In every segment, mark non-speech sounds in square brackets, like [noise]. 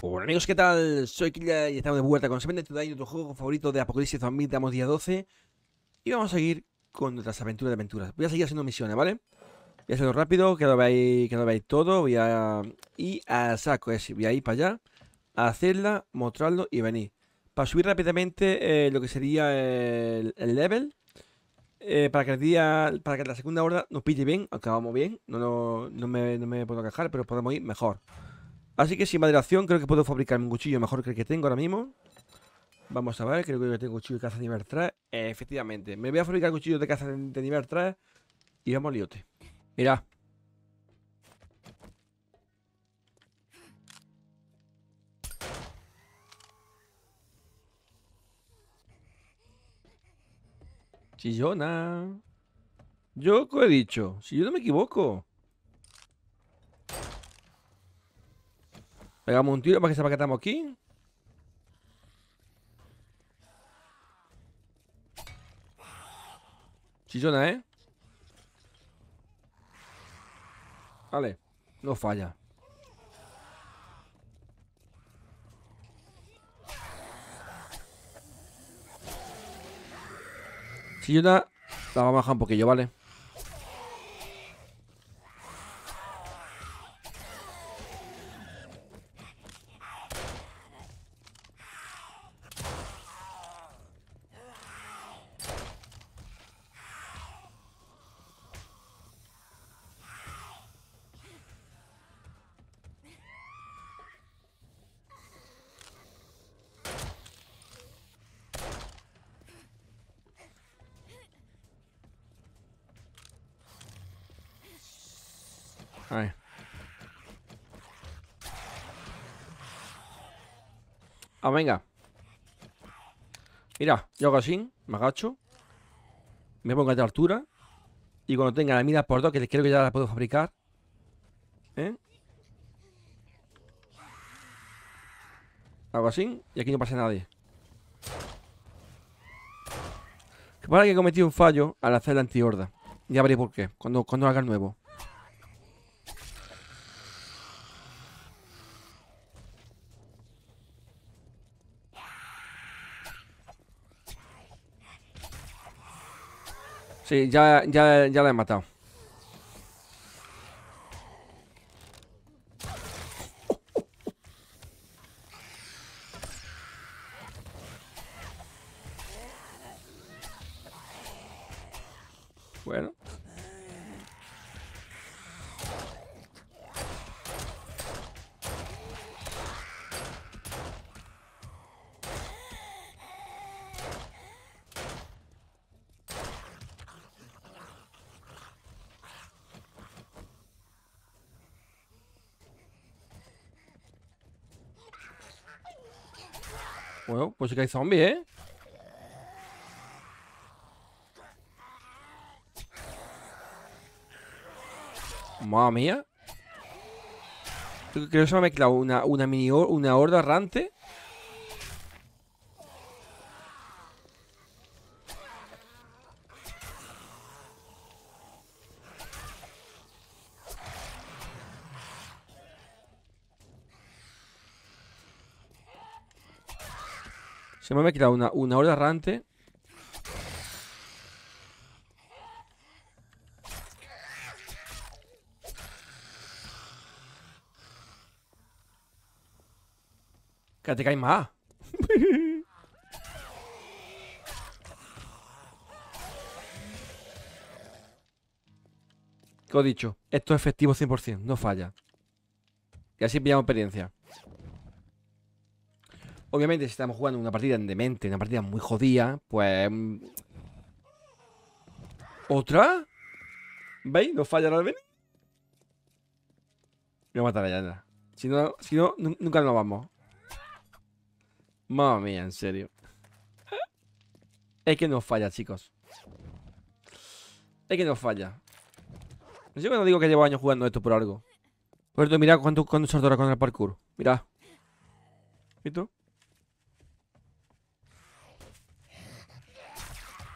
Hola amigos, ¿qué tal? Soy Killa y estamos de vuelta con Seven Today, nuestro juego favorito de Apocalipsis Zombie, damos día 12 y vamos a seguir con nuestras aventuras de aventuras. Voy a seguir haciendo misiones, ¿vale? Voy a hacerlo rápido, que lo veáis, que lo veáis todo, voy a ir a saco, ese, voy a ir para allá, a hacerla, mostrarlo y venir. Para subir rápidamente eh, lo que sería el, level, eh, para que el día, para que la segunda horda nos pille bien, acabamos bien, no, no, me, no me puedo quejar, pero podemos ir mejor. Así que sin maderación, creo que puedo fabricarme un cuchillo mejor que el que tengo ahora mismo. Vamos a ver, creo que tengo cuchillo de caza de nivel 3. efectivamente, me voy a fabricar cuchillo de caza de nivel 3 y vamos liote. Mira. Chillona. Yo he dicho, si yo no me equivoco. Pegamos un tiro para que sepa que estamos aquí. Chillona, ¿eh? Vale, no falla. Chillona, la vamos a bajar un poquillo, ¿vale? Yo hago así, me agacho, me pongo a la altura y cuando tenga la mira por dos, que creo que ya la puedo fabricar, ¿eh? Hago así y aquí no pasa nadie. Que para que he cometido un fallo al hacer la antihorda. Ya veré por qué, cuando, cuando haga el nuevo. Sí, ya, ya, ya la he matado. Bueno. Pues sí que hay zombie, ¿eh? Madre mía. Creo que se me ha mezclado una, una mini una horda errante Se me ha quitado una, una hora errante. Que te caes más. ¿Qué [laughs] he dicho? Esto es efectivo 100%, no falla. Y así pillamos experiencia. Obviamente, si estamos jugando una partida en demente, una partida muy jodida, pues... Mm, ¿Otra? ¿Veis? No falla la alvin? Me Voy a matar Si no, si no, nunca nos vamos. Mamma mía, en serio. Es que no falla, chicos. Es que no falla. Yo no digo que llevo años jugando esto por algo. Por cierto, Mira cuánto, cuánto ahora con el parkour. Mira, ¿Y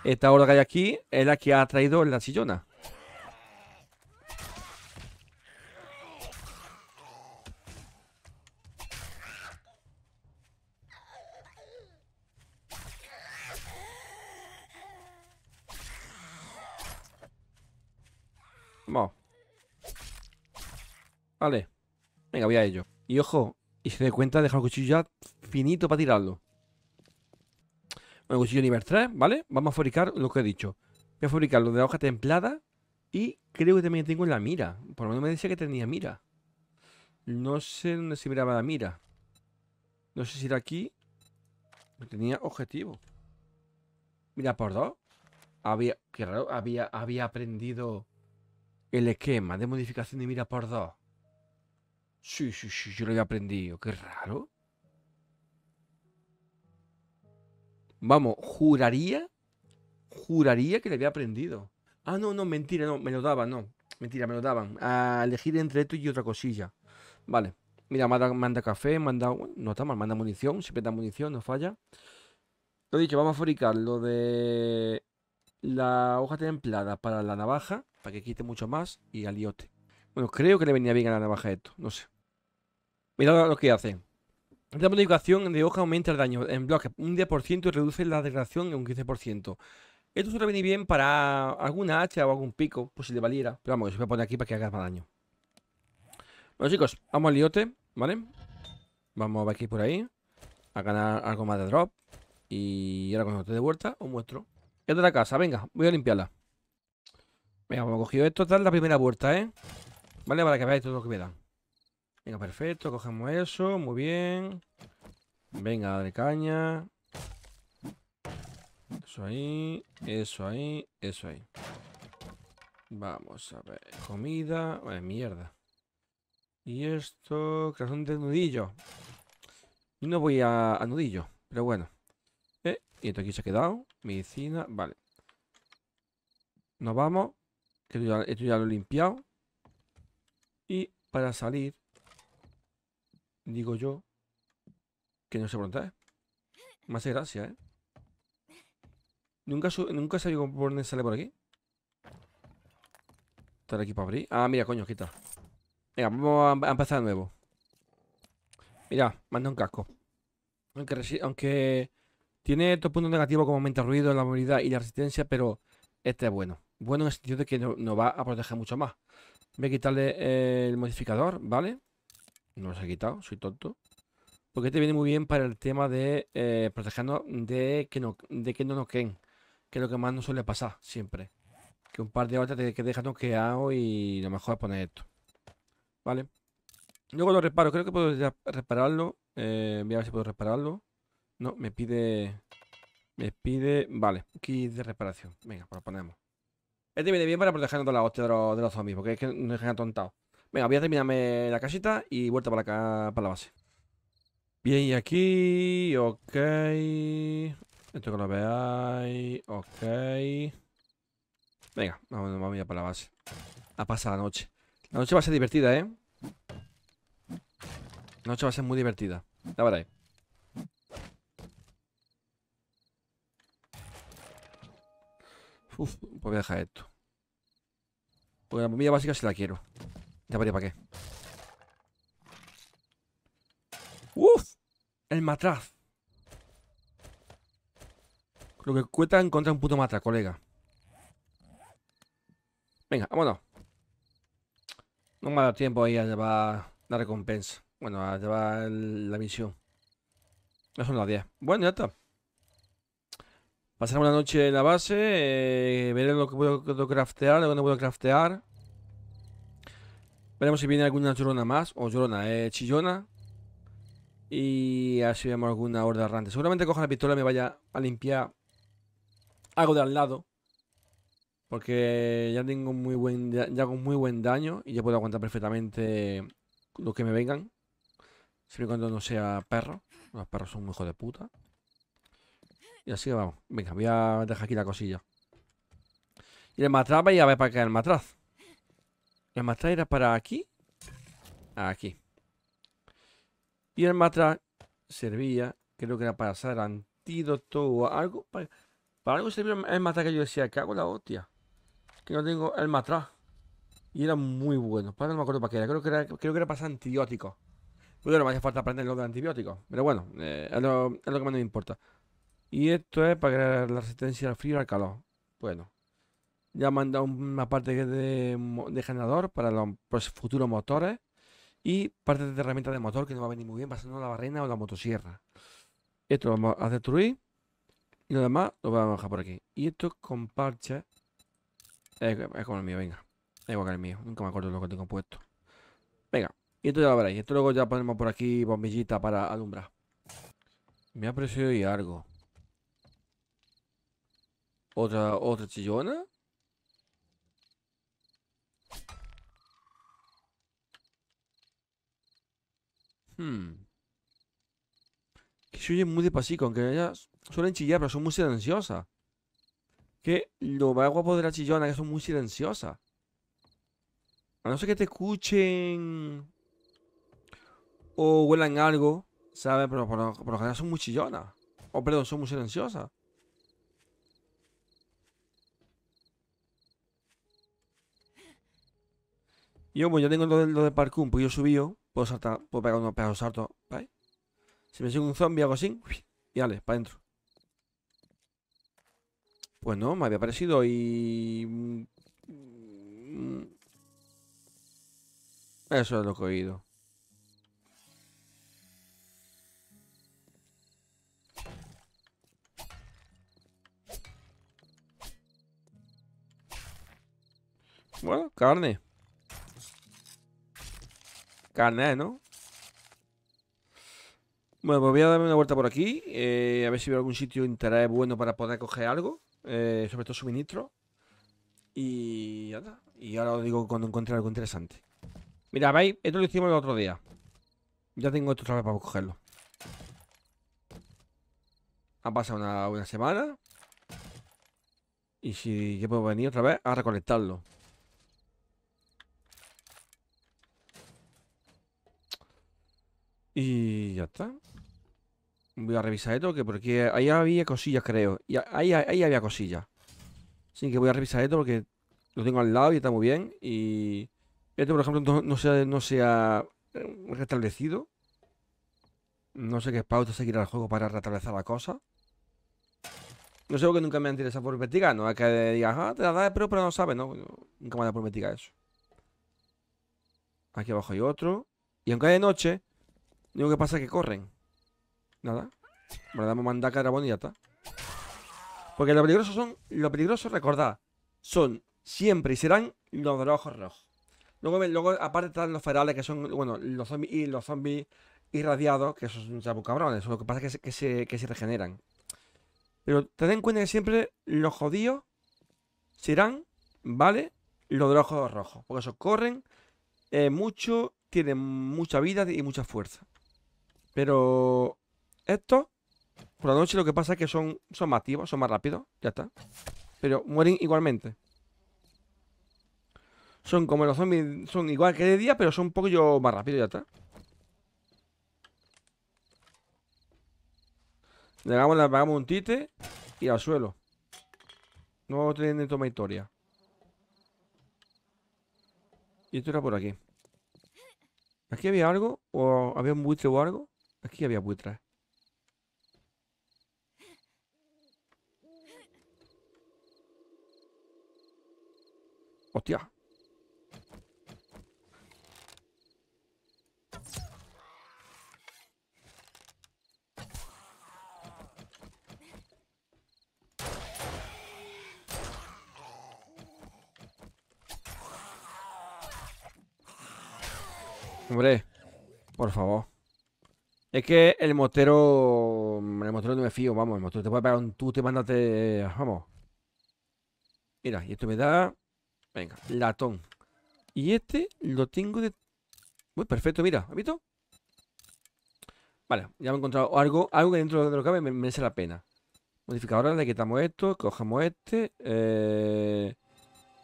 Esta gorda que hay aquí es la que ha traído la sillona. Vamos. Vale. Venga, voy a ello. Y ojo, y se dé cuenta de dejar el cuchillo ya finito para tirarlo. Un nivel 3, ¿vale? Vamos a fabricar lo que he dicho. Voy a fabricar lo de hoja templada y creo que también tengo la mira. Por lo menos me decía que tenía mira. No sé dónde se miraba la mira. No sé si era aquí. Tenía objetivo. Mira, por dos. Había, qué raro, había, había aprendido el esquema de modificación de mira por dos. Sí, sí, sí, yo lo había aprendido. Qué raro. Vamos, juraría, juraría que le había aprendido. Ah, no, no, mentira, no, me lo daban, no. Mentira, me lo daban. A elegir entre esto y otra cosilla. Vale. Mira, manda, café, manda. Bueno, no está mal, manda munición, siempre da munición, no falla. Lo dicho, vamos a fabricar lo de la hoja templada para la navaja, para que quite mucho más, y aliote. Bueno, creo que le venía bien a la navaja esto, no sé. Mira lo que hace la modificación de hoja aumenta el daño en bloque un 10% y reduce la degradación en un 15%. Esto suele venir bien para alguna hacha o algún pico, pues si le valiera. Pero vamos, se voy a poner aquí para que haga más daño. Bueno, chicos, vamos al liote, ¿vale? Vamos a ver aquí por ahí. A ganar algo más de drop. Y ahora cuando esté de vuelta, os muestro. Es de la casa, venga, voy a limpiarla. Venga, pues hemos cogido esto, tal la primera vuelta, ¿eh? Vale, para que veáis todo lo que me dan. Venga, perfecto, cogemos eso, muy bien. Venga, de caña. Eso ahí, eso ahí, eso ahí. Vamos a ver, comida, vale, mierda. Y esto, creación de nudillo. Y no voy a, nudillo, pero bueno. Eh, y esto aquí se ha quedado, medicina, vale. Nos vamos, esto ya lo he limpiado. Y para salir, Digo yo que no sé pregunta ¿eh? más hace gracia, ¿eh? Nunca, nunca sabía por dónde sale por aquí. ¿Está aquí para abrir. Ah, mira, coño, quita. Venga, vamos a empezar de nuevo. Mira, manda un casco. Aunque, tiene estos puntos negativos como aumenta el ruido, la movilidad y la resistencia, pero este es bueno. Bueno en el sentido de que nos no va a proteger mucho más. Voy a quitarle eh, el modificador, ¿vale? vale no los he quitado, soy tonto. Porque este viene muy bien para el tema de eh, protegernos de que, no, de que no nos queden. Que es lo que más nos suele pasar siempre. Que un par de horas te que noqueado y lo mejor es poner esto. Vale. Luego lo reparo. Creo que puedo repararlo. Eh, voy a ver si puedo repararlo. No, me pide... Me pide... Vale. Kit de reparación. Venga, pues lo ponemos. Este viene bien para protegernos de la de los, de zombies. Porque es que nos dejan atontados. Venga, voy a terminarme la casita y vuelta para acá, para la base. Bien, y aquí... Ok... Esto que lo veáis... Ok... Venga, vamos, vamos ya para la base. A pasar la noche. La noche va a ser divertida, ¿eh? La noche va a ser muy divertida. La verdad. Uf, pues voy a dejar esto. Porque la bombilla básica sí la quiero. ¿para qué? ¡Uf! El matraz. Lo que cuesta encontrar un puto matraz, colega. Venga, vámonos. No me ha dado tiempo ahí a llevar la recompensa. Bueno, a llevar la misión. No son las 10. Bueno, ya está. Pasaremos la noche en la base. Eh, veré lo que puedo, craftear, lo que no puedo craftear. Veremos si viene alguna llorona más, o llorona, eh, chillona. Y a ver vemos alguna horda errante. Seguramente coja la pistola y me vaya a limpiar algo de al lado. Porque ya tengo muy buen, ya, hago muy buen daño y ya puedo aguantar perfectamente Lo que me vengan. Siempre y cuando no sea perro. Los perros son un hijo de puta. Y así que vamos. Venga, voy a dejar aquí la cosilla. Y el matrapa y a ver para qué el matraz. ¿El matra era para aquí? Aquí. Y el matra servía, creo que era para hacer antídoto o algo. Para, algo servía el matra que yo decía, que hago la hostia. Que no tengo el matra. Y era muy bueno. Para no me acuerdo para qué era. Creo que era, para hacer era para que no me hace falta aprender lo de antibióticos. Pero bueno, eh, es, lo, que más me importa. Y esto es para crear la resistencia al frío y al calor. Bueno. Ya me han dado una parte de, de generador para los, pues, futuros motores y parte de herramienta de motor que no va a venir muy bien pasando la barrena o la motosierra. Esto lo vamos a destruir y lo demás lo vamos a dejar por aquí. Y esto con parches es, como el mío, venga. Es igual que el mío, nunca me acuerdo lo que tengo puesto. Venga, y esto ya lo veréis. Esto luego ya ponemos por aquí bombillita para alumbrar. Me ha parecido y algo. Otra, otra chillona. Hmm. Que se muy muy despacito, aunque ellas suelen chillar, pero son muy silenciosas. Que lo más guapo de la chillona que son muy silenciosas. A no ser que te escuchen o huelan algo, ¿sabes? Pero por lo, son muy chillonas. O perdón, son muy silenciosas. Yo, bueno, ya tengo lo de, lo de parkour pues yo yo Puedo saltar, puedo pegar unos pedazos saltos, Si me sigue un zombie o algo así, y dale, para adentro. Pues no, me había parecido y... Mm, eso es lo que he oído. Bueno, carne. Carne, ¿no? Bueno, pues voy a darme una vuelta por aquí, eh, a ver si veo algún sitio de interés bueno para poder coger algo, eh, sobre todo suministro. Y ya está. Y ahora os digo cuando encuentre algo interesante. Mira, veis, esto lo hicimos el otro día. Ya tengo esto otra vez para cogerlo. Ha pasado una, una semana. Y si yo puedo venir otra vez a recolectarlo. Y ya está. Voy a revisar esto, que porque ahí había cosillas, creo. Y ahí, había cosillas. Así que voy a revisar esto porque lo tengo al lado y está muy bien. Y este, por ejemplo, no, se, ha eh, restablecido. No sé qué pauta seguir al juego para restablecer la cosa. No sé, que nunca me han tirado por investigar. No es que digas, ah, te la da pero, pero no sabes, ¿no? Nunca me da por investigar eso. Aquí abajo hay otro. Y aunque haya de noche, lo que pasa es que corren. Nada. damos mandaca, dragón y ya Porque lo peligroso son. Lo peligroso, recordad. Son siempre y serán los rojos rojos. Luego, luego aparte están los ferales, que son, bueno, los zombies y los irradiados, que son chapucabrones. Lo que pasa es que se, que se, que se regeneran. Pero tened en cuenta que siempre los jodidos serán, ¿vale? Los de rojos. Porque esos corren eh, mucho, tienen mucha vida y mucha fuerza. Pero esto, por la noche lo que pasa es que son, son más activos, son más rápidos, ya está. Pero mueren igualmente. Son como los zombies, son igual que de día, pero son un poquillo más rápidos, ya está. Le damos un tite y al suelo. No tienen toma historia. Y esto era por aquí. ¿Aquí había algo? ¿O había un buitre o algo? Aquí había buitres. ¡Hostia! Hombre, por favor. Es que el motero. El motero no me fío, vamos. El motero te puede pegar un tú, te mandate. Vamos. Mira, y esto me da. Venga, latón. Y este lo tengo de. Muy perfecto, mira, ¿has visto? Vale, ya me he encontrado algo, algo que dentro de lo que cabe me merece la pena. Modificadores, le quitamos esto, cogemos este. Eh,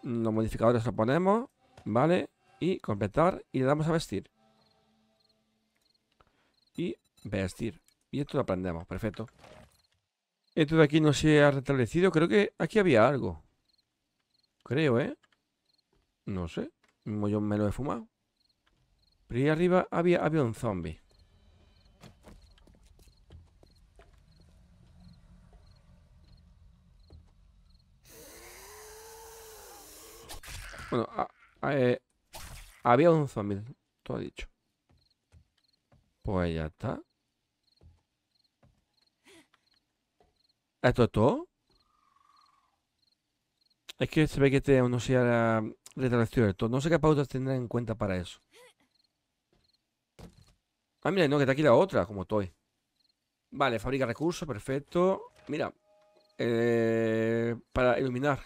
los modificadores los ponemos, ¿vale? Y completar y le damos a vestir y vestir. Y esto lo aprendemos, perfecto. Esto de aquí no se ha restablecido. Creo que aquí había algo. Creo, ¿eh? No sé. yo me lo he fumado. Pero ahí arriba había, había un zombie. Bueno, eh, había un zombie, todo dicho. Pues ya está. ¿Esto es todo? Es que se ve que te este no sea la retracción esto todo. No sé qué pautas tendrán en cuenta para eso. Ah, mira, no, que está aquí la otra, como estoy. Vale, fabrica recursos, perfecto. Mira, eh, para iluminar.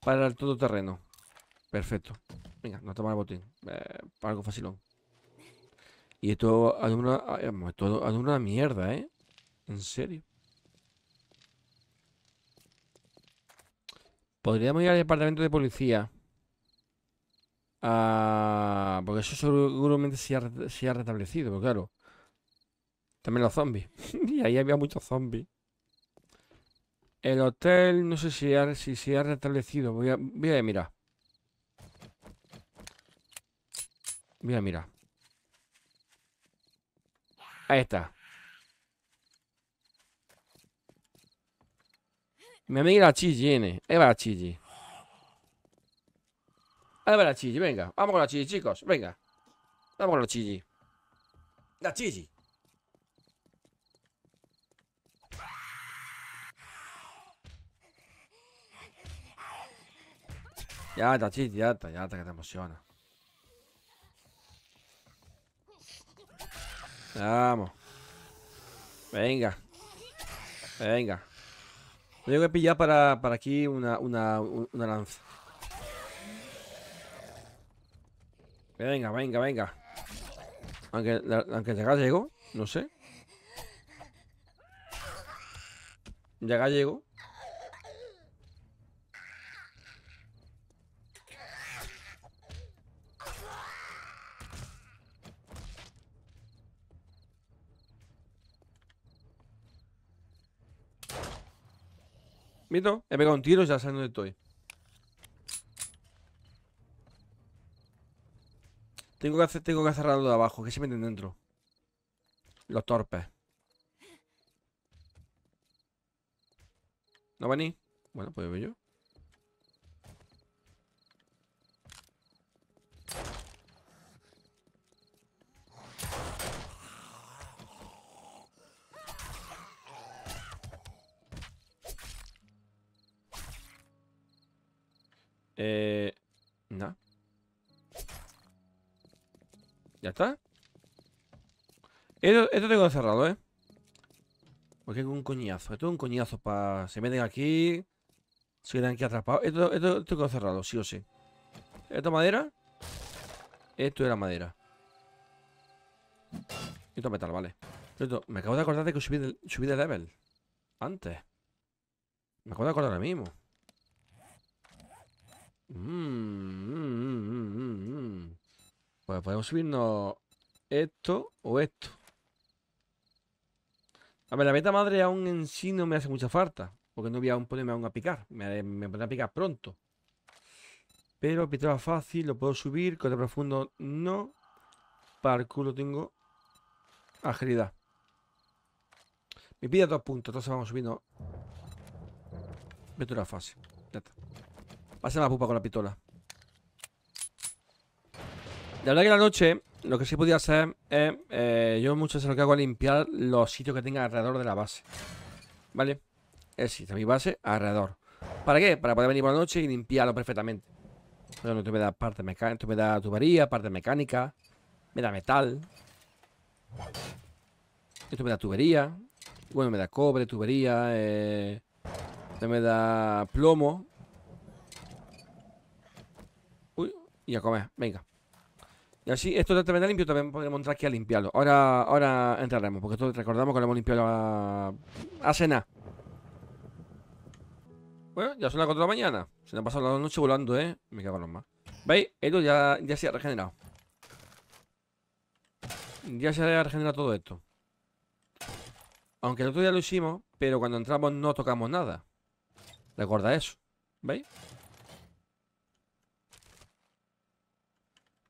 Para el todoterreno. Perfecto. Venga, nos tomamos el botín. Eh, para algo facilón. Y esto es una, una mierda, ¿eh? En serio. Podríamos ir al departamento de policía. Ah, porque eso seguramente se ha, restablecido, pero pues claro. También los zombies. [laughs] y ahí había muchos zombies. El hotel, no sé si, si se ha restablecido. Voy a, voy a mirar. Voy a mirar. Ahí está. Mi amiga la Chigi, viene. Ahí va la Chigi. Ahí va la Chigi, venga. Vamos con la Chigi, chicos. Venga. Vamos con la Chigi. La Chigi. Ya está, Chigi, ya está, ya está, que te emociona. Vamos. Venga. Venga. Tengo que pillar para, aquí una, lanza. Venga, venga, venga. Aunque, aunque llegó, no sé. llega llegó. he pegado un tiro y ya sé dónde estoy. Tengo que, hacer, tengo que cerrarlo de abajo, que se meten dentro. Los torpes. ¿No van ni? Bueno, pues veo yo. Eh... Nah. ¿Ya está? Esto, esto tengo cerrado ¿eh? Porque es un coñazo. Esto es un coñazo para... Se meten aquí... Se quedan aquí atrapados. Esto, esto, tengo cerrado, sí o sí. Esto madera. Esto era madera. Esto es metal, vale. Esto, me acabo de acordar de que subí subí de level. Antes. Me acabo de acordar ahora mismo. Mm, mm, mm, pues podemos subirnos esto o esto. A ver, la beta madre aún en sí no me hace mucha falta. Porque no voy a ponerme aún a picar. Me, me pondré a picar pronto. Pero pitura fácil, lo puedo subir. Corte profundo, no. Parkour lo tengo. Agilidad. Me pide dos puntos, entonces vamos subiendo. Petra fácil. Ya está ser la pupa con la pistola. La verdad que la noche, lo que sí podía hacer es... Eh, yo muchas veces lo que hago es limpiar los sitios que tenga alrededor de la base. ¿Vale? Es Existe mi base alrededor. ¿Para qué? Para poder venir por la noche y limpiarlo perfectamente. Bueno, esto me da parte mecánica, me da tubería, parte mecánica, me da metal. Esto me da tubería. Bueno, me da cobre, tubería, esto eh, me da plomo. Y a comer, venga. Y así, esto terminar limpio, también podemos entrar aquí a limpiarlo. Ahora, ahora entraremos, porque esto recordamos que lo hemos limpiado a, a cenar. Bueno, ya son las 4 de la mañana. Se nos ha pasado la noche volando, ¿eh? Me cago en los más. ¿Veis? Esto ya, ya se ha regenerado. Ya se ha regenerado todo esto. Aunque el otro día lo hicimos, pero cuando entramos no tocamos nada. Recuerda eso. ¿Veis?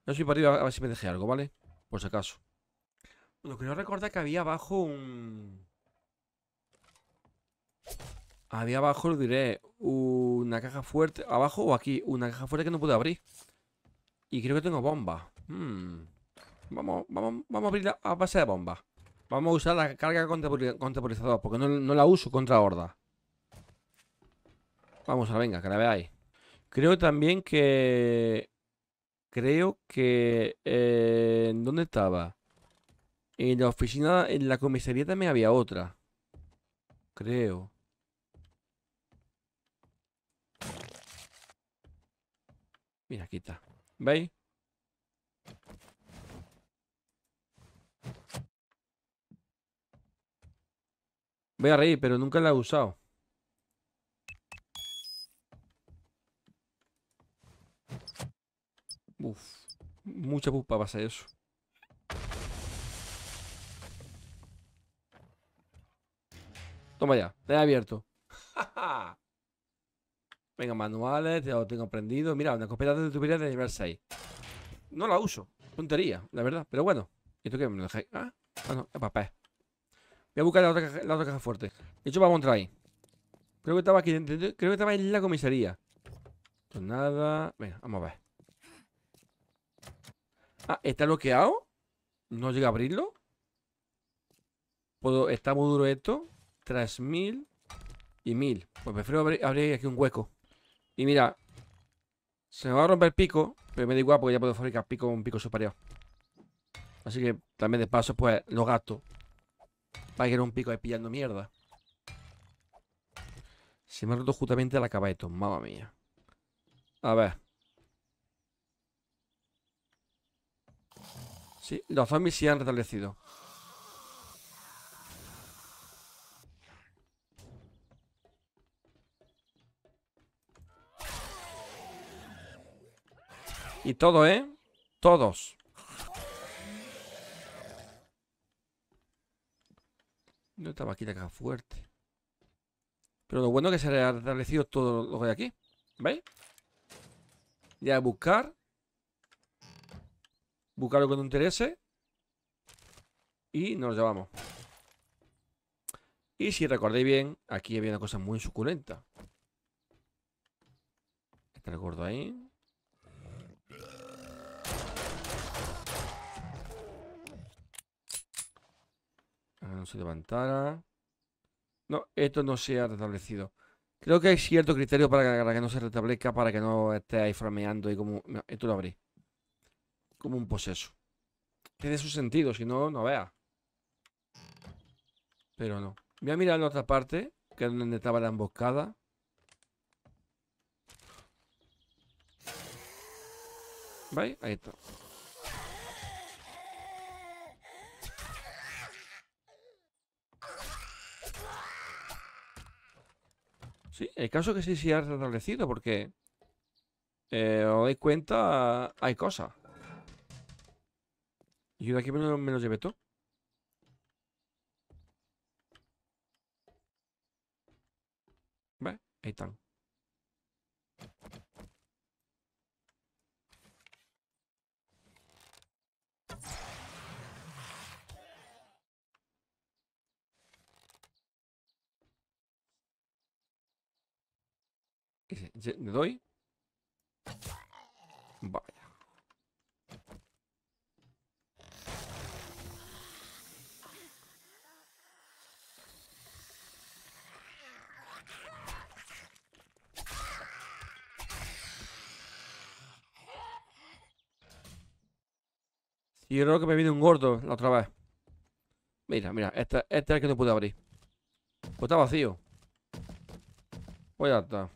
no soy partido a ver si me dejé algo, ¿vale? Por si acaso. Bueno, creo recordar que había abajo un... Había abajo, lo diré, una caja fuerte. Abajo o aquí, una caja fuerte que no pude abrir. Y creo que tengo bomba. Hmm. Vamos, vamos, vamos a abrir a base de bomba. Vamos a usar la carga contra, porque no, no, la uso contra horda. Vamos a venga, que la veáis. Creo también que Creo que... Eh, ¿Dónde estaba? En la oficina, en la comisaría también había otra. Creo. Mira, aquí está. ¿Veis? Voy a reír, pero nunca la he usado. Uf, mucha pupa pasa eso. Toma ya, te he abierto. [laughs] Venga, manuales, ya lo tengo aprendido. Mira, una escopeta de tubería de nivel 6. No la uso. Tontería, la verdad. Pero bueno. ¿Y esto qué? ¿Me lo dejáis? Ah, bueno, ah, no, es papel. Voy a buscar la otra, caja, fuerte. De hecho, vamos a entrar ahí. Creo que estaba aquí. Creo que estaba en la comisaría. Pues nada. Venga, vamos a ver. Ah, está bloqueado. No llega a abrirlo. Puedo, está muy duro esto. 3.000 mil y 1.000 Pues prefiero abrir, aquí un hueco. Y mira, se me va a romper el pico, pero me da igual porque ya puedo fabricar pico un pico superior. Así que también de paso, pues lo gasto. Para que era un pico ahí pillando mierda. Se me ha roto justamente la cabeza, mamma mía. A ver. Sí, los zombies se han restablecido. Y todo, ¿eh? Todos. No estaba aquí la fuerte. Pero lo bueno es que se ha restablecido todo lo que hay aquí. ¿Veis? Ya buscar. Buscar lo que nos interese. Y nos llevamos. Y si recordáis bien, aquí había una cosa muy suculenta. Está el gordo ahí. no se levantara. No, esto no se ha restablecido. Creo que hay cierto criterio para que, no se restablezca, para que no esté ahí frameando y como... esto lo abrí como un poseso. Tiene su sentido, si no, no vea. Pero no. Voy a mirar la otra parte, que es donde estaba la emboscada. ¿Veis? Ahí está. Sí, el caso es que sí se ha restablecido, porque eh, os dais cuenta, hay cosas. Yo de aquí me lo, me llevé todo. ¿Ves? Ahí están. ¿Le doy? Vaya. Y yo creo que me viene un gordo la otra vez. Mira, mira, este, este es el que no pude abrir. Pues está vacío. Voy pues a... estar.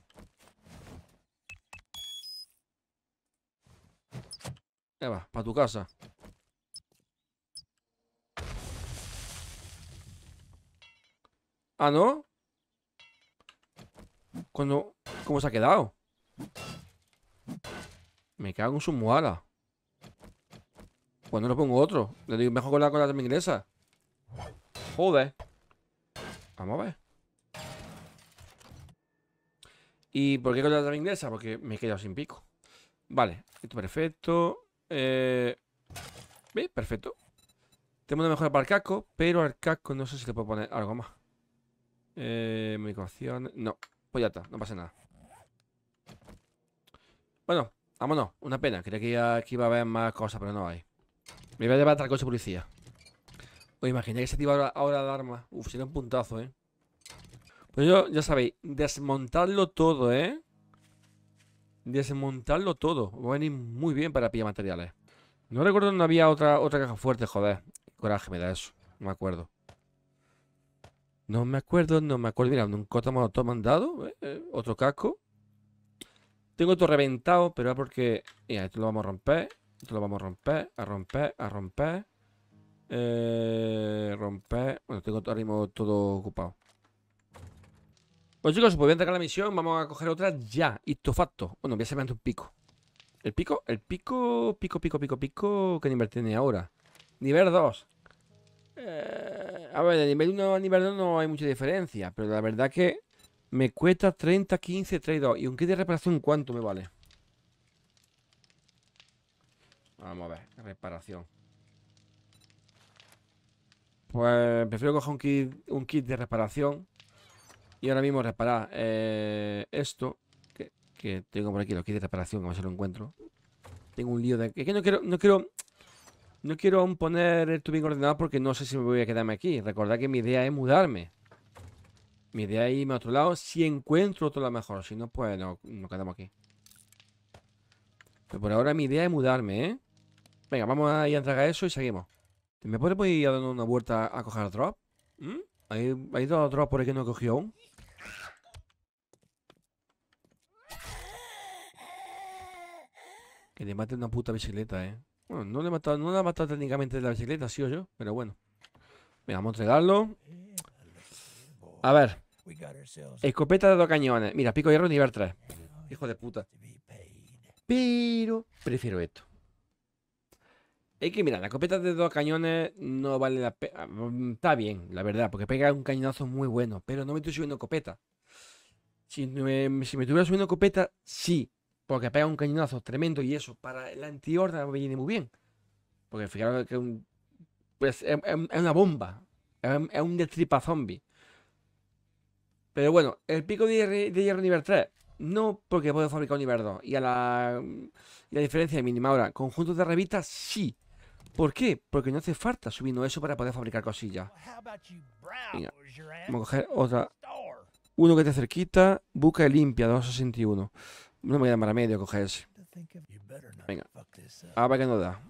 para tu casa. Ah, ¿no? Cuando... ¿Cómo se ha quedado? Me cago en su muala. Pues no lo pongo otro. Le digo, mejor con la cola mi inglesa. Joder. Vamos a ver. ¿Y por qué con la inglesa? Porque me he quedado sin pico. Vale, esto perfecto. Eh... Perfecto. Tengo una mejora para el casco, pero al casco no sé si le puedo poner algo más. Eh, No, pues ya está, no pasa nada. Bueno, vámonos. Una pena. Creía que, iba a haber más cosas, pero no hay. Me voy a llevar a coche policía. O imagina que se activa ahora, el arma, alarma. Uf, un puntazo, ¿eh? Pues yo, ya sabéis, desmontarlo todo, ¿eh? Desmontarlo todo. Va a venir muy bien para pillar materiales. No recuerdo no había otra, otra caja fuerte, joder. Coraje me da eso. No me acuerdo. No me acuerdo, no me acuerdo. Mira, un cota mandado. ¿eh? Otro casco. Tengo otro reventado, pero es porque... Mira, esto lo vamos a romper. Esto lo vamos a romper, a romper, a romper. Eh, romper. Bueno, tengo ahora todo ocupado. Pues chicos, pues voy a entregar la misión. Vamos a coger otra ya. Histo facto. Bueno, voy a hacerme un pico. El pico, el pico, pico, pico, pico, pico ¿Qué nivel tiene ahora. Nivel 2. Eh, a ver, de nivel 1 a nivel 2 no hay mucha diferencia. Pero la verdad que me cuesta 30, 15, 32. ¿Y un kit de reparación cuánto me vale? Vamos a ver, reparación. Pues prefiero coger un kit, de reparación. Y ahora mismo reparar eh, esto. Que, tengo por aquí los kits de reparación, ver se lo encuentro. Tengo un lío de... Es que no quiero... No quiero no quiero poner el tubing ordenado porque no sé si me voy a quedarme aquí. Recordad que mi idea es mudarme. Mi idea es irme a otro lado si encuentro otro lado mejor. Si no, pues no, nos quedamos aquí. Pero por ahora mi idea es mudarme, ¿eh? Venga, vamos a ir a entregar eso y seguimos. ¿Me puedes ir a dar una vuelta a coger drop? ¿Mm? ¿Hay, ¿Hay dos drops por ahí que no he cogido aún? Que le mate una puta bicicleta, eh. Bueno, no le no le ha matado técnicamente la bicicleta, sí o yo, pero bueno. Venga, vamos a entregarlo. A ver. Escopeta de dos cañones. Mira, pico hierro nivel 3. Hijo de puta. Pero prefiero esto. Es que mira, la copeta de dos cañones no vale la pena. Ah, mm, está bien, la verdad, porque pega un cañonazo muy bueno, pero no me estoy subiendo copeta. Si me, si me estuviera subiendo copeta, sí, porque pega un cañonazo tremendo y eso, para la me viene muy bien. Porque fijaros que un, pues, es, una bomba, es, un destripa zombie. Pero bueno, el pico de hierro, de hierro nivel 3 no porque puedo fabricar un nivel 2. Y a la, y la diferencia mínima. Ahora, conjuntos de revistas sí. ¿Por qué? Porque no hace falta subirnos eso para poder fabricar cosillas. Venga, vamos a coger otra. Uno que te cerquita, busca y limpia, 261. No me voy a a medio medio coger ese. Venga, a ver qué nos da.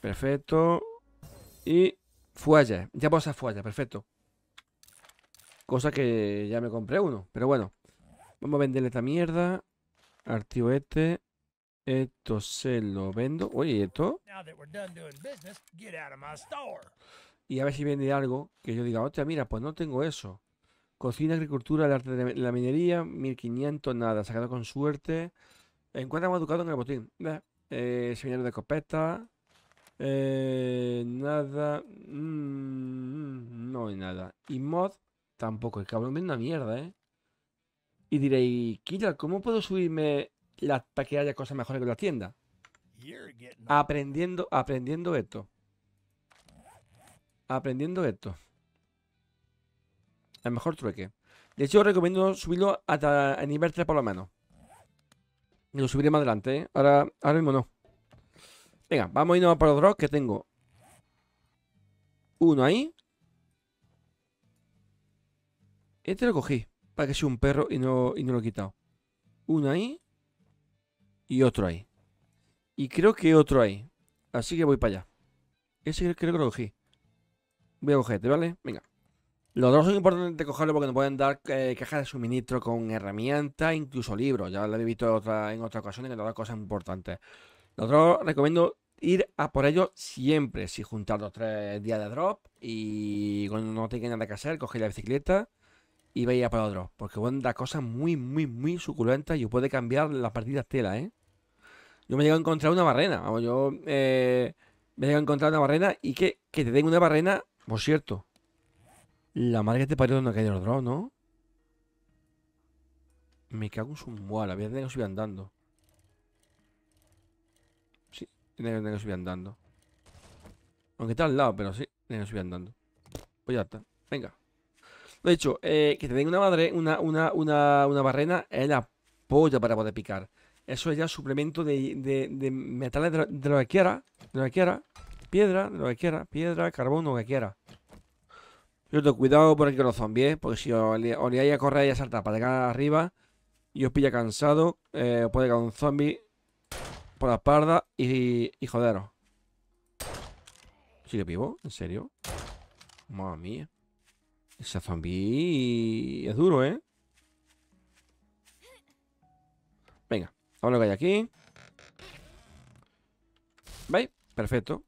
Perfecto. Y fuelle, ya puedo hacer fuelle, perfecto. Cosa que ya me compré uno, pero bueno. Vamos a venderle esta mierda al este. Esto se lo vendo. Oye, esto. Y a ver si vende algo que yo diga, hostia, mira, pues no tengo eso. Cocina, agricultura, el arte de la minería, 1500 nada, sacado con suerte. Encuentra más educado en el botín. Eh, seminario de copeta. Eh, nada. Mm, no hay nada. Y mod tampoco. El cabrón vende una mierda, ¿eh? Y diréis, Kira, ¿cómo puedo subirme para que haya cosas mejores que la tienda. Aprendiendo, aprendiendo esto. Aprendiendo esto. El mejor trueque. De hecho, recomiendo subirlo hasta el nivel 3 por lo menos. Y lo subiré más adelante, ¿eh? Ahora, ahora mismo no. Venga, vamos a irnos para los drops que tengo. Uno ahí. Este lo cogí. Para que sea un perro y no, y no lo he quitado. Uno ahí y otro ahí. Y creo que otro ahí. Así que voy para allá. Ese creo que lo cogí. Voy a cogerte, ¿vale? Venga. Los dos son importantes cogerlo porque nos pueden dar eh, cajas de suministro con herramientas, incluso libros. Ya lo he visto en otra, en otra ocasión que nos da cosas importantes. dos recomiendo ir a por ellos siempre. Si juntar los tres días de drop y cuando no tenga nada que hacer, coger la bicicleta y veía para otro. Porque bueno da cosas muy, muy, muy suculentas y puede cambiar las partidas tela, ¿eh? Yo me he llegado a encontrar una barrena. Vamos, yo eh, me he llegado a encontrar una barrena y que, te den una barrena, por cierto. La madre que te parió donde cae el los ¿no? Me cago en su muela. Voy a tener que subir andando. Sí, tiene que, subir andando. Aunque está al lado, pero sí, tiene que subir andando. Pues ya está. Venga. De hecho, eh, que te den una madre, una, una, barrena es la polla para poder picar. Eso es ya suplemento de, metales de lo, que quiera. De lo que quiera. Piedra, de lo que quiera. Piedra, carbón, lo que quiera. Yo cuidado por aquí con los zombies, porque si os, a correr y a saltar para llegar arriba y os pilla cansado, eh, os puede caer un zombie por la espalda y, y joderos. ¿Sigue vivo? ¿En serio? Mami esa zombie es duro, ¿eh? Venga, vamos a lo que hay aquí. ¿Veis? Perfecto.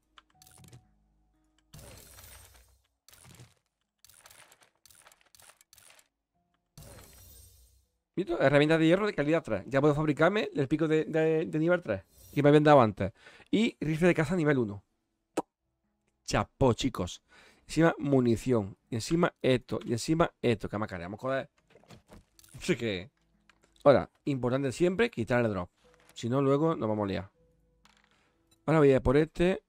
¿Visto? Herramientas de hierro de calidad 3. Ya puedo fabricarme el pico de, nivel 3 que me habían dado antes. Y rifle de caza nivel 1. Chapo, chicos encima munición, y encima esto, y encima esto, que más vamos a joder. Así que... Ahora, importante siempre quitar el drop. Si no, luego nos vamos a liar. Ahora voy a ir por este.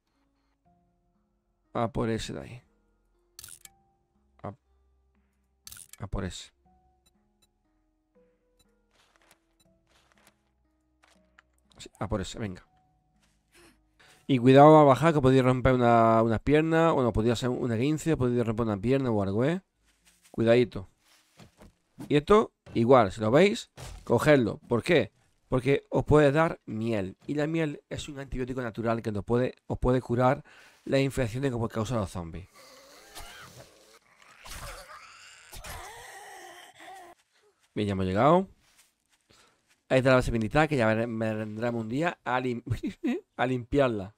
A por ese de ahí. A, por ese. a por ese, venga. Y cuidado a bajar que podéis romper unas una o no podía ser una guince, podéis romper una pierna o algo, ¿eh? Cuidadito. Y esto, igual, si lo veis, cogedlo. ¿Por qué? Porque os puede dar miel. Y la miel es un antibiótico natural que nos puede, os puede curar las infecciones que causan los zombies. Bien, ya hemos llegado. Ahí está la base militar, que ya me vendremos un día [laughs] a, limpiarla.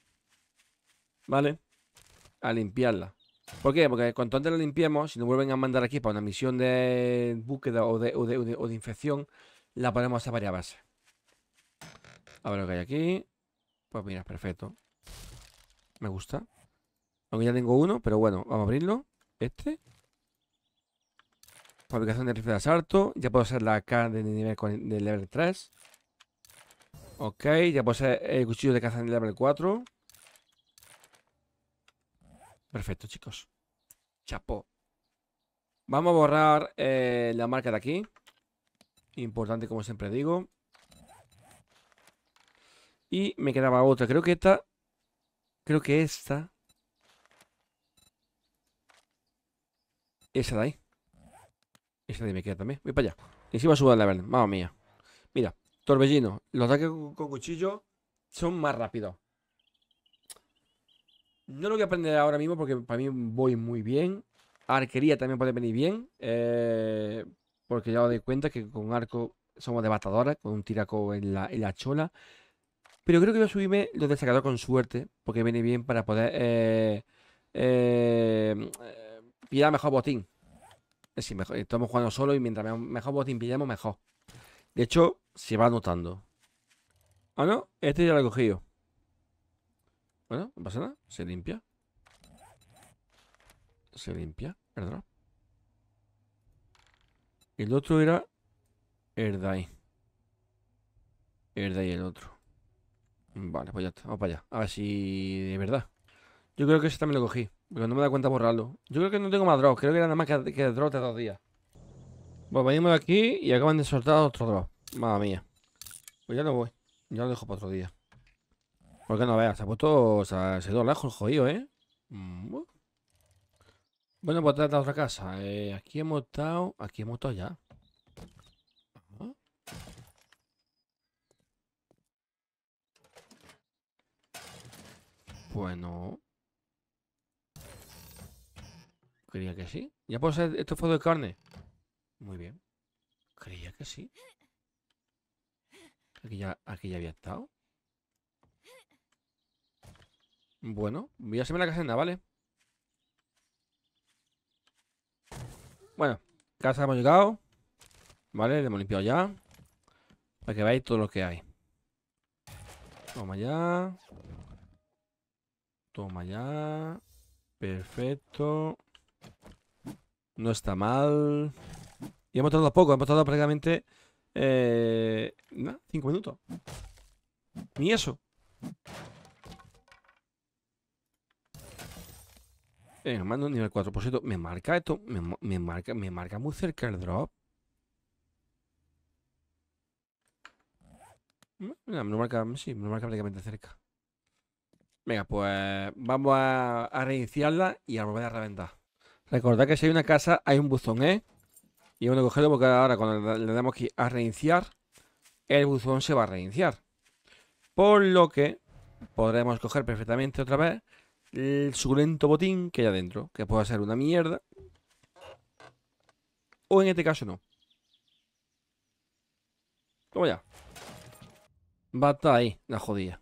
¿Vale? A limpiarla. ¿Por qué? Porque cuanto antes la limpiemos, si nos vuelven a mandar aquí para una misión de búsqueda o de, infección, la ponemos a varias bases. A ver lo que hay aquí. Pues mira, perfecto. Me gusta. Aunque ya tengo uno, pero bueno, vamos a abrirlo. Este. Fabricación de rifle de asalto. Ya puedo hacer la carne de nivel, de level 3. Ok, ya puedo hacer el cuchillo de caza de level 4. Perfecto, chicos. Chapo. Vamos a borrar eh, la marca de aquí. Importante, como siempre digo. Y me quedaba otra. Creo que esta... Creo que esta... Esa de ahí. Y de me queda también. Voy para allá. Encima subo la level. Mamma mía. Mira, torbellino. Los ataques con, cuchillo son más rápidos. No lo voy a aprender ahora mismo porque para mí voy muy bien. Arquería también puede venir bien. Eh, porque ya os doy cuenta que con arco somos devastadoras. Con un tiraco en la, chola. Pero creo que voy a subirme los de con suerte. Porque viene bien para poder eh, eh, eh mejor botín mejor, estamos jugando solo y mientras mejor botín pillamos, mejor. De hecho, se va anotando. Ah, no, este ya lo he cogido. Bueno, no pasa nada, se limpia. Se limpia, perdón El otro era Erdai. Erdai el otro. Vale, pues ya está, vamos para allá. A ver si de verdad. Yo creo que ese también lo cogí. Porque no me da cuenta borrarlo. Yo creo que no tengo más drops. Creo que era nada más que, drops de dos días. Bueno, pues venimos aquí y acaban de soltar otro drop. Madre mía. Pues ya lo voy. Ya lo dejo para otro día. Porque no veas, se ha puesto. O sea, se ha ido lejos el jodido, ¿eh? Mm, bueno, pues trata otra casa. Eh, aquí hemos estado. Aquí hemos estado ya. Bueno. Creía que sí. ¿Ya puedo hacer estos fotos de carne? Muy bien. Creía que sí. Aquí ya, aquí ya había estado. Bueno, voy a hacerme la caserna, ¿vale? Bueno, casa hemos llegado. Vale, le hemos limpiado ya. Para que veáis todo lo que hay. Toma ya. Toma ya. Perfecto. No está mal. Y hemos tardado poco, hemos tardado prácticamente... Eh, no, cinco minutos. Ni eso. Eh, mando nivel 4. Por me marca esto. Me, marca, me marca muy cerca el drop. Mm, mira, me lo marca. Sí, me lo marca prácticamente cerca. Venga, pues vamos a, a reiniciarla y a volver a reventar. Recordad que si hay una casa, hay un buzón, ¿eh? Y bueno cogerlo porque ahora cuando le damos aquí a reiniciar, el buzón se va a reiniciar. Por lo que podremos coger perfectamente otra vez el suculento botín que hay adentro, que pueda ser una mierda. O en este caso no. Como ya. estar ahí, la jodida.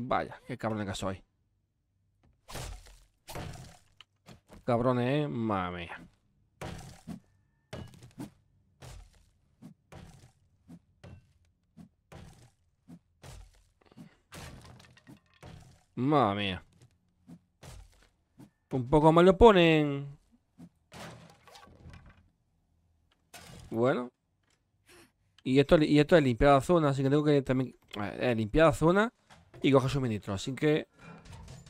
Vaya, qué cabrón que soy. Cabrones, eh. Madre mía. mía. Un poco más lo ponen. Bueno. Y esto, y esto es limpiada la zona, así que tengo que también... Eh, limpiar la zona y coge suministro. Así que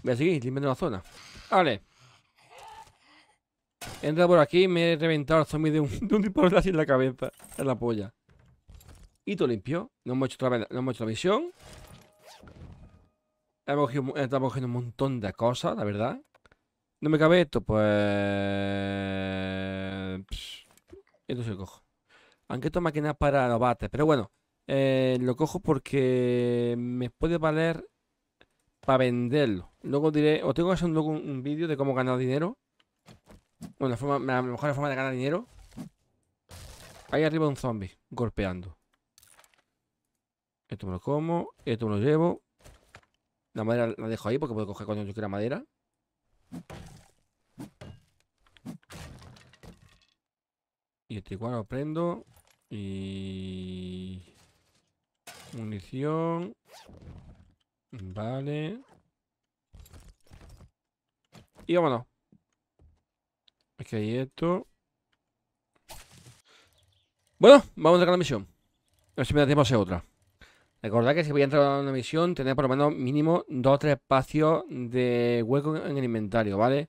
voy a seguir limpiando la zona. Vale. Entra por aquí me he reventado el zombie de un, [laughs] de así en la cabeza. En la polla. Y todo limpio. No hemos hecho otra, no hemos hecho la misión. Estamos cogiendo un montón de cosas, la verdad. No me cabe esto, pues... esto se cojo. Aunque esto es máquina para bates, pero bueno. Eh, lo cojo porque me puede valer para venderlo. Luego diré, o tengo que hacer un, vídeo de cómo ganar dinero. Bueno, la forma, a mejor forma de ganar dinero. Ahí arriba un zombie, golpeando. Esto me lo como, esto me lo llevo. La madera la dejo ahí porque puedo coger cuando yo quiera madera. Y este igual lo prendo. Y... Munición. Vale. Y vámonos. Aquí hay esto. Bueno, vamos a la misión. A ver si me hacemos otra. Recordad que si voy a entrar a una misión, tener por lo menos mínimo dos o tres espacios de hueco en el inventario, ¿vale?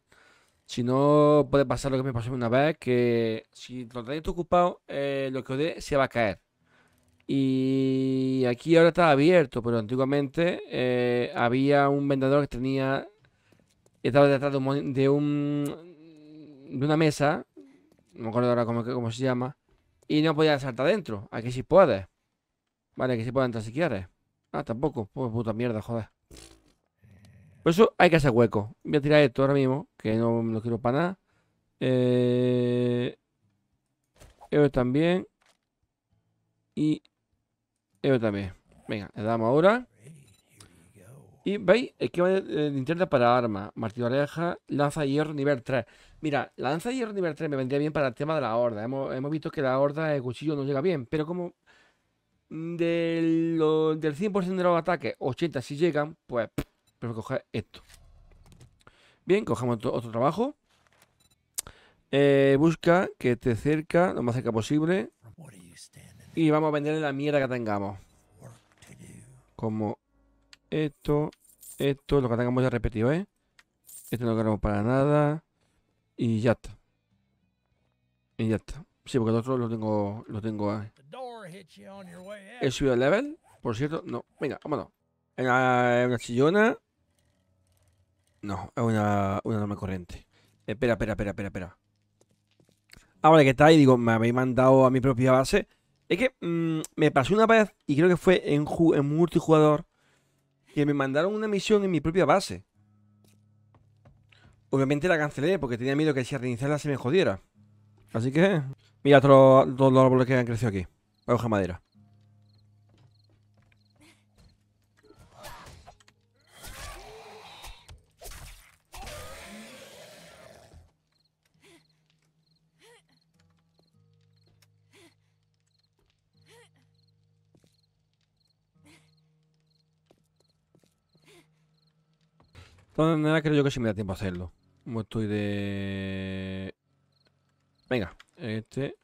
Si no, puede pasar lo que me pasó una vez, que si lo tenéis ocupado, eh, lo que os dé se va a caer. Y aquí ahora está abierto, pero antiguamente eh, había un vendedor que tenía. Estaba detrás de un, de, una mesa. No me acuerdo ahora cómo, cómo, se llama. Y no podía saltar adentro. Aquí sí puede Vale, aquí sí puede entrar si quieres. Ah, tampoco. Pues puta mierda, joder. Por eso hay que hacer hueco. Voy a tirar esto ahora mismo, que no lo quiero para nada. Eh. también. Y yo también. Venga, le damos ahora. Y veis, esquiva de linterna para arma, martillo oreja, lanza hierro nivel 3. Mira, lanza hierro nivel 3 me vendría bien para el tema de la horda. Hemos, visto que la horda de cuchillo no llega bien, pero como del 100% de los ataques, 80 si llegan, pues pero coger esto. Bien, cogemos otro, trabajo. Eh, busca que esté cerca, lo más cerca posible. Y vamos a venderle la mierda que tengamos. Como esto, esto, lo que tengamos ya repetido, ¿eh? Esto no lo queremos para nada. Y ya está. Y ya está. Sí, porque el otro lo tengo. Lo tengo. He subido el level. Por cierto, no. Venga, vámonos. Es una, chillona. No, es una, una enorme corriente. Espera, espera, espera, espera, espera. Ah, que está ahí. Digo, me habéis mandado a mi propia base. Es que mm, me pasó una vez, y creo que fue en, multijugador, que me mandaron una misión en mi propia base. Obviamente la cancelé porque tenía miedo que si reiniciarla se me jodiera. Así que, mira todos los árboles que han crecido aquí. Hoja madera. todas nada creo yo que sí me da tiempo a hacerlo. Como estoy de... Venga, este...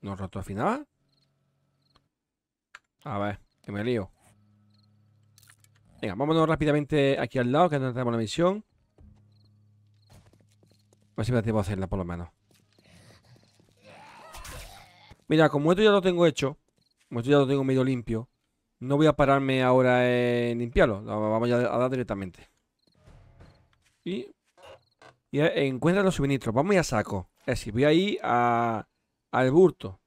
¿No roto final. A ver, que me lío. Venga, vámonos rápidamente aquí al lado, que antes tenemos la misión. A ver si me da tiempo a hacerla, por lo menos. Mira, como esto ya lo tengo hecho, como esto ya lo tengo medio limpio, no voy a pararme ahora en limpiarlo. vamos a dar directamente. Y, y encuentra los suministros. Vamos a saco. Es decir, voy a ir al burto.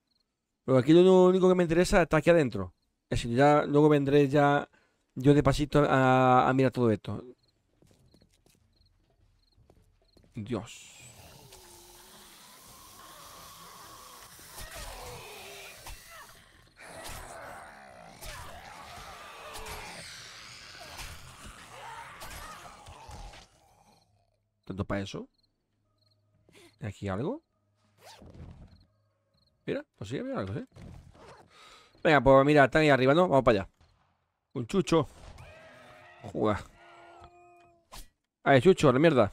Pero aquí lo único que me interesa está aquí adentro. Es decir, ya luego vendré ya yo de pasito a, a mirar todo esto. Dios. Tanto para eso. ¿Aquí algo? Mira, pues sí, mira, algo, ¿eh? Venga, pues mira, están ahí arriba, ¿no? Vamos para allá. Un chucho. Juga. A chucho, la mierda.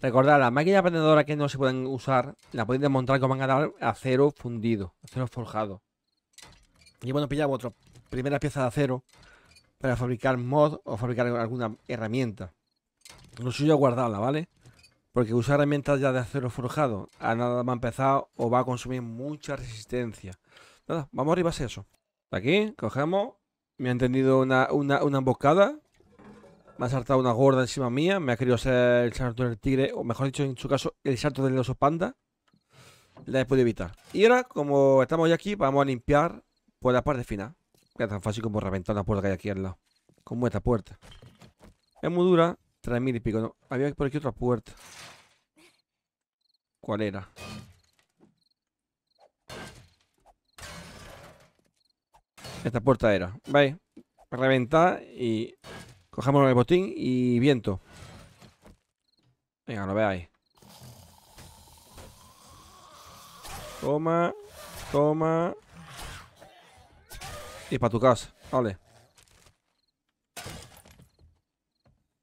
Recordad, las máquinas aprendedoras que no se pueden usar, las podéis desmontar a dar acero fundido, acero forjado. Y bueno, pillamos otra primera pieza de acero para fabricar mod o fabricar alguna herramienta lo suyo a guardarla, ¿vale? Porque usar herramientas ya de acero forjado a nada más empezado o va a consumir mucha resistencia. Nada, vamos arriba a eso. Aquí, cogemos. Me ha entendido una, una emboscada. Me ha saltado una gorda encima mía. Me ha querido ser el salto del tigre, o mejor dicho, en su caso, el salto del oso panda. La he podido evitar. Y ahora, como estamos ya aquí, vamos a limpiar por la parte final. Que es tan fácil como reventar una puerta que hay aquí al lado. Como esta puerta. Es muy dura, 3000 y pico, Había por aquí otra puerta. ¿Cuál era? Esta puerta era. Vale. Reventar y... Cogemos el botín y viento. Venga, lo veáis. Toma. Toma. Y para tu casa. Vale.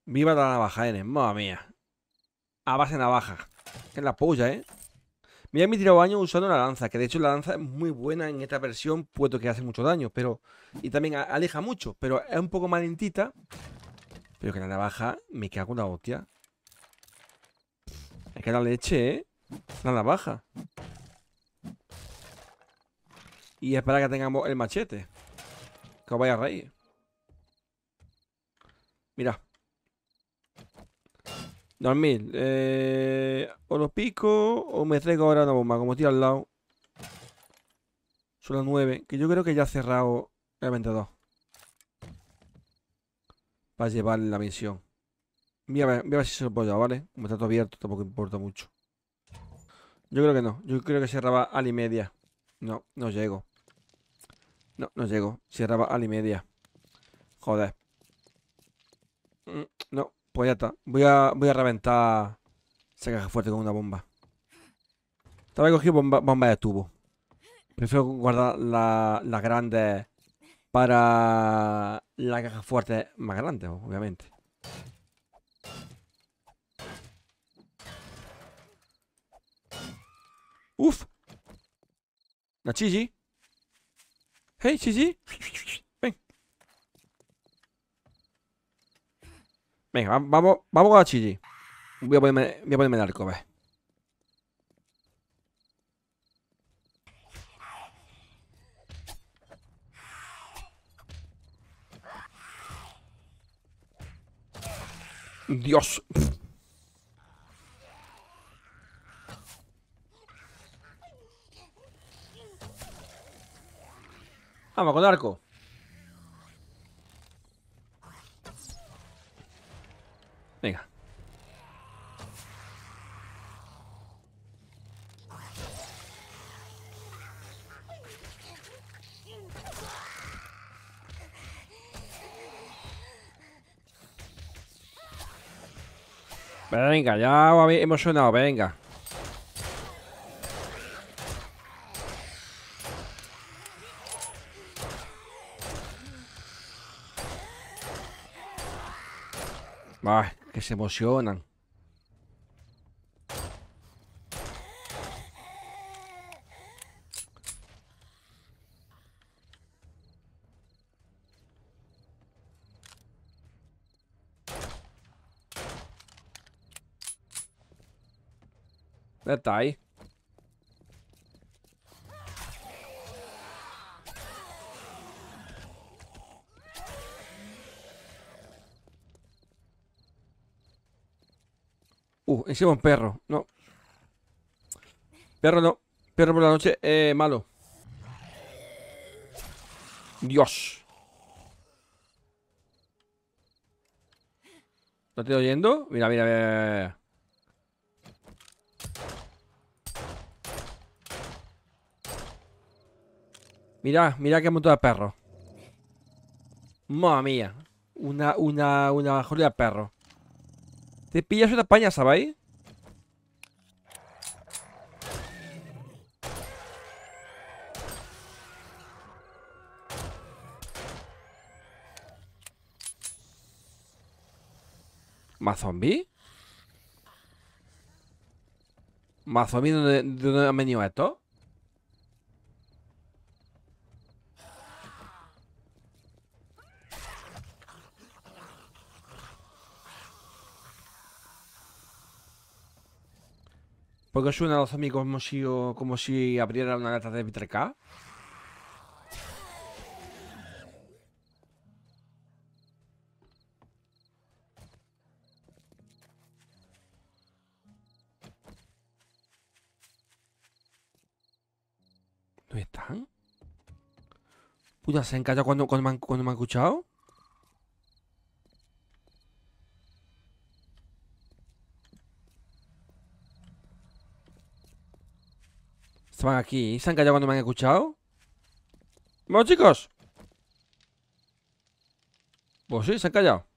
Viva la navaja, N, madre mía. A base de navaja. Que es la polla, ¿eh? Mira mi tirado baño usando la lanza, que de hecho la lanza es muy buena en esta versión, puesto que hace mucho daño, pero. Y también aleja mucho, pero es un poco más Pero que la navaja me cago en la hostia. Es que la leche, ¿eh? La navaja. Y es para que tengamos el machete. Que os vaya a reír. Mira. 2000. Eh, o lo pico o me traigo ahora una bomba, como tira al lado. Son las 9, que yo creo que ya ha cerrado el 22. Para llevar la misión. Voy a ver, si se lo puedo ¿vale? Como está todo abierto, tampoco importa mucho. Yo creo que no. Yo creo que cerraba a la y media. No, no llego. No, no llego. Cerraba a la y media. Joder. Mm, no, pues ya está. Voy a, voy a reventar esa caja fuerte con una bomba. Estaba cogido bomba, bomba de tubo. Prefiero guardar las la grandes para la caja fuerte más grande, obviamente. Uf. La Chichi. Hey, Chichi. Venga, vamos, vamos con la chili. Voy a ponerme, voy a ponerme el arco, ve. Dios. Vamos con el arco. Venga, ya hemos emocionado, venga. Bah, que se emocionan. está Uh, encima un perro. No. Perro no. Perro por la noche, eh, malo. Dios. ¿No estoy oyendo? mira, mira. mira. Mira, mira qué montón de perro. Mamma mía. Una, una, una jolida de perro. Te pillas una paña, ¿sabéis? ¿Más zombie? ¿Más zombie? ¿De dónde, ha venido esto? Porque suena a los amigos como si, como si abriera una lata de vitreca 3 ¿Dónde están? Puta, se han cuando, cuando, me han, cuando me han escuchado. Estaban aquí. ¿Se han callado cuando me han escuchado? Bueno, chicos. Pues sí, se han callado.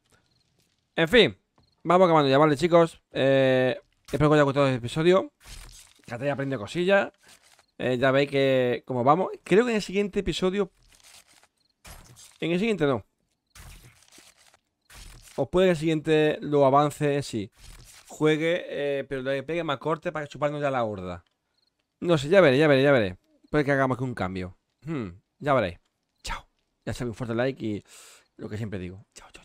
En fin. Vamos acabando ya, ¿vale, chicos? Eh, espero que os haya gustado este episodio. Que te haya aprendido cosillas. Eh, ya veis que... Como vamos. Creo que en el siguiente episodio... En el siguiente no. Os puede que el siguiente lo avance sí. Juegue, eh, pero le pegue más corte para chuparnos ya la horda. No sé, ya veré, ya veré, ya veré. Puede que hagamos que un cambio. Hmm, ya veré, Chao. Ya sabéis, un fuerte like y lo que siempre digo. Chao, chao.